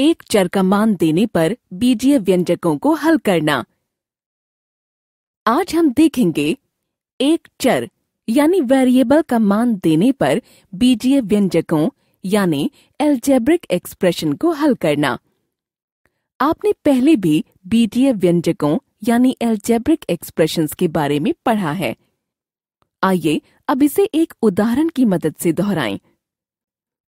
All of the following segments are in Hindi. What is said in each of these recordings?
एक चर का मान देने पर बीजीय व्यंजकों को हल करना आज हम देखेंगे एक चर यानी वेरिएबल का मान देने पर बीजीय व्यंजकों यानी एल्जेब्रिक एक्सप्रेशन को हल करना आपने पहले भी बीजीय व्यंजकों यानी एल्जेब्रिक एक्सप्रेशंस के बारे में पढ़ा है आइए अब इसे एक उदाहरण की मदद से दोहराएं।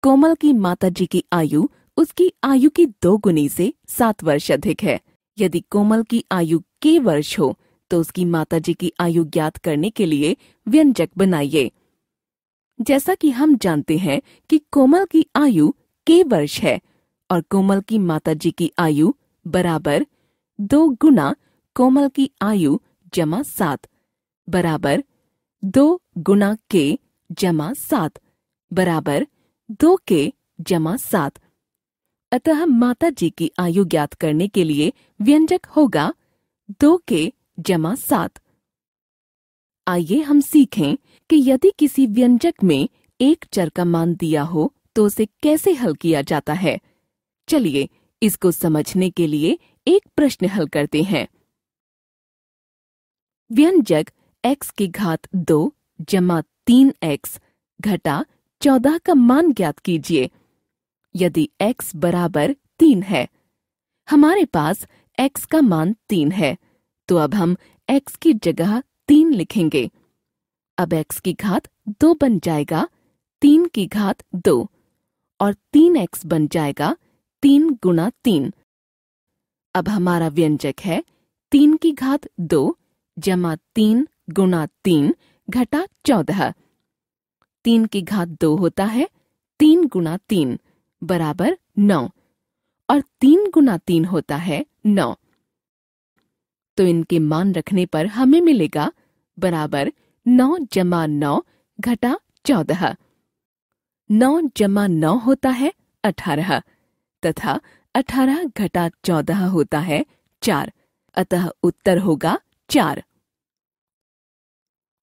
कोमल की माताजी की आयु उसकी आयु की दो गुनी से सात वर्ष अधिक है यदि कोमल की आयु के वर्ष हो तो उसकी माताजी की आयु ज्ञात करने के लिए व्यंजक बनाइए जैसा कि हम जानते हैं कि कोमल की आयु के वर्ष है और कोमल की माताजी की आयु बराबर दो गुना कोमल की आयु जमा सात बराबर दो गुना के जमा सात बराबर दो के जमा सात अतः माता जी की आयु ज्ञात करने के लिए व्यंजक होगा दो के जमा सात आइए हम सीखें कि यदि किसी व्यंजक में एक चर का मान दिया हो तो उसे कैसे हल किया जाता है चलिए इसको समझने के लिए एक प्रश्न हल करते हैं व्यंजक x की घात दो जमा तीन एक्स घटा चौदह का मान ज्ञात कीजिए यदि x बराबर तीन है हमारे पास x का मान तीन है तो अब हम x की जगह तीन लिखेंगे अब x की घात दो बन जाएगा तीन की घात दो और तीन एक्स बन जाएगा तीन गुणा तीन अब हमारा व्यंजक है तीन की घात दो जमा तीन गुणा तीन घटा चौदह तीन की घात दो होता है तीन गुणा तीन बराबर नौ और तीन गुना तीन होता है नौ तो इनके मान रखने पर हमें मिलेगा बराबर नौ जमा नौ घटा चौदह नौ जमा नौ होता है अठारह तथा अठारह घटा चौदह होता है चार अतः उत्तर होगा चार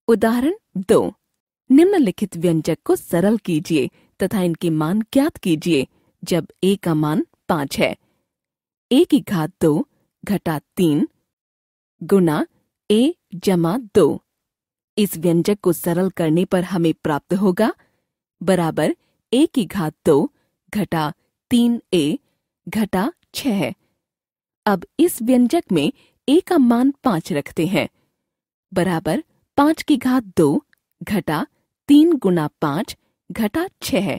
उदाहरण दो निम्नलिखित व्यंजक को सरल कीजिए तथा इनके मान ज्ञात कीजिए जब ए का मान पांच है ए की घात दो घटा तीन गुना ए जमा दो इस व्यंजक को सरल करने पर हमें प्राप्त होगा बराबर ए की घात दो घटा तीन ए घटा छह अब इस व्यंजक में ए का मान पांच रखते हैं बराबर पांच की घात दो घटा तीन गुना पांच घटा छह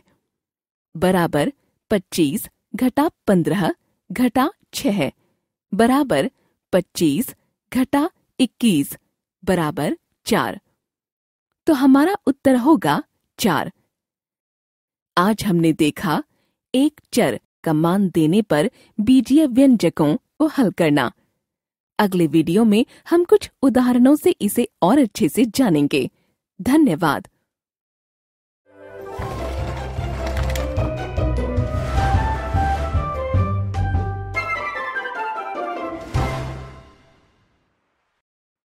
बराबर पच्चीस घटा पंद्रह घटा छह बराबर पच्चीस घटा इक्कीस बराबर चार तो हमारा उत्तर होगा चार आज हमने देखा एक चर का मान देने पर बीजीय व्यंजकों को हल करना अगले वीडियो में हम कुछ उदाहरणों से इसे और अच्छे से जानेंगे धन्यवाद